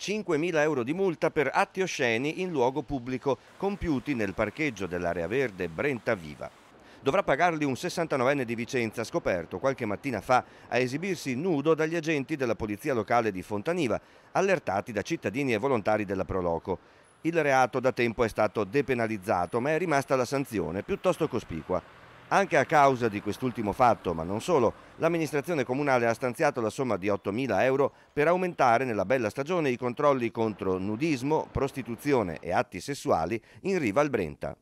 5.000 euro di multa per atti osceni in luogo pubblico compiuti nel parcheggio dell'area verde Brenta Viva. Dovrà pagarli un 69enne di Vicenza scoperto qualche mattina fa a esibirsi nudo dagli agenti della polizia locale di Fontaniva, allertati da cittadini e volontari della Proloco. Il reato da tempo è stato depenalizzato, ma è rimasta la sanzione piuttosto cospicua. Anche a causa di quest'ultimo fatto, ma non solo, l'amministrazione comunale ha stanziato la somma di 8.000 euro per aumentare nella bella stagione i controlli contro nudismo, prostituzione e atti sessuali in riva al Brenta.